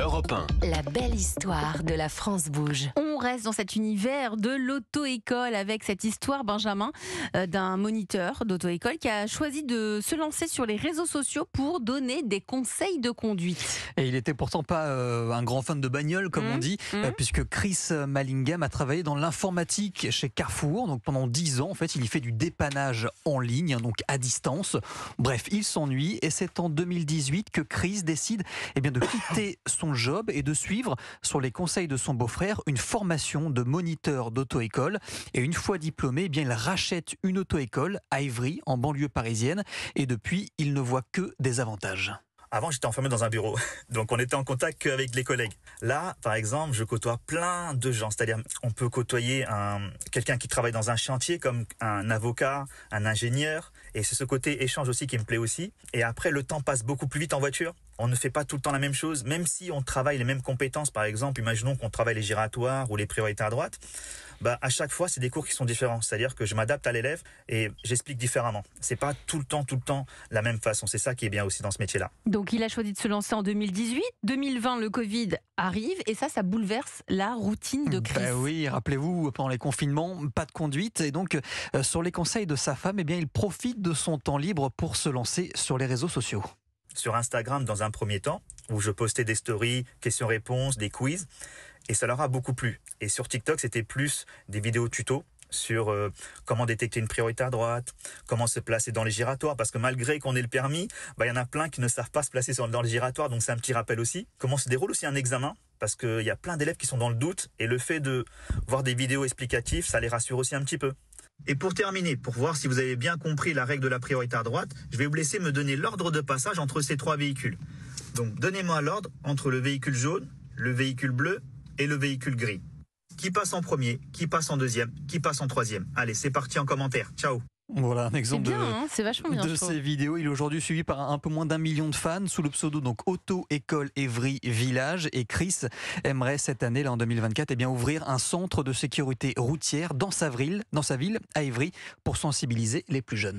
Europe 1. La belle histoire de la France bouge. On reste dans cet univers de l'auto-école avec cette histoire, Benjamin, euh, d'un moniteur d'auto-école qui a choisi de se lancer sur les réseaux sociaux pour donner des conseils de conduite. Et il était pourtant pas euh, un grand fan de bagnole, comme mmh. on dit, mmh. euh, puisque Chris Mallingham a travaillé dans l'informatique chez Carrefour. Donc pendant 10 ans, en fait, il y fait du dépannage en ligne, hein, donc à distance. Bref, il s'ennuie et c'est en 2018 que Chris décide eh bien, de quitter son son job est de suivre, sur les conseils de son beau-frère, une formation de moniteur d'auto-école. Et une fois diplômé, eh bien, il rachète une auto-école à Ivry en banlieue parisienne. Et depuis, il ne voit que des avantages. Avant, j'étais enfermé dans un bureau, donc on était en contact qu'avec les collègues. Là, par exemple, je côtoie plein de gens, c'est-à-dire on peut côtoyer quelqu'un qui travaille dans un chantier comme un avocat, un ingénieur, et c'est ce côté échange aussi qui me plaît aussi. Et après, le temps passe beaucoup plus vite en voiture. On ne fait pas tout le temps la même chose, même si on travaille les mêmes compétences. Par exemple, imaginons qu'on travaille les giratoires ou les priorités à droite. Bah, à chaque fois, c'est des cours qui sont différents. C'est-à-dire que je m'adapte à l'élève et j'explique différemment. C'est pas tout le temps, tout le temps la même façon. C'est ça qui est bien aussi dans ce métier-là. Donc, il a choisi de se lancer en 2018. 2020, le Covid arrive et ça, ça bouleverse la routine de ben Chris. oui, rappelez-vous, pendant les confinements, pas de conduite. Et donc, euh, sur les conseils de sa femme, eh bien, il profite de son temps libre pour se lancer sur les réseaux sociaux sur Instagram dans un premier temps, où je postais des stories, questions-réponses, des quiz et ça leur a beaucoup plu. Et sur TikTok, c'était plus des vidéos tuto sur euh, comment détecter une priorité à droite, comment se placer dans les giratoires, parce que malgré qu'on ait le permis, bah, il y en a plein qui ne savent pas se placer dans les giratoires, donc c'est un petit rappel aussi. Comment se déroule aussi un examen, parce qu'il y a plein d'élèves qui sont dans le doute, et le fait de voir des vidéos explicatives, ça les rassure aussi un petit peu. Et pour terminer, pour voir si vous avez bien compris la règle de la priorité à droite, je vais vous laisser me donner l'ordre de passage entre ces trois véhicules. Donc donnez-moi l'ordre entre le véhicule jaune, le véhicule bleu et le véhicule gris. Qui passe en premier Qui passe en deuxième Qui passe en troisième Allez, c'est parti en commentaire. Ciao voilà un exemple de, hein, ces vidéos. Il est aujourd'hui suivi par un peu moins d'un million de fans sous le pseudo donc Auto École Évry Village. Et Chris aimerait cette année, là en 2024, et eh bien ouvrir un centre de sécurité routière dans sa ville, dans sa ville à Evry, pour sensibiliser les plus jeunes.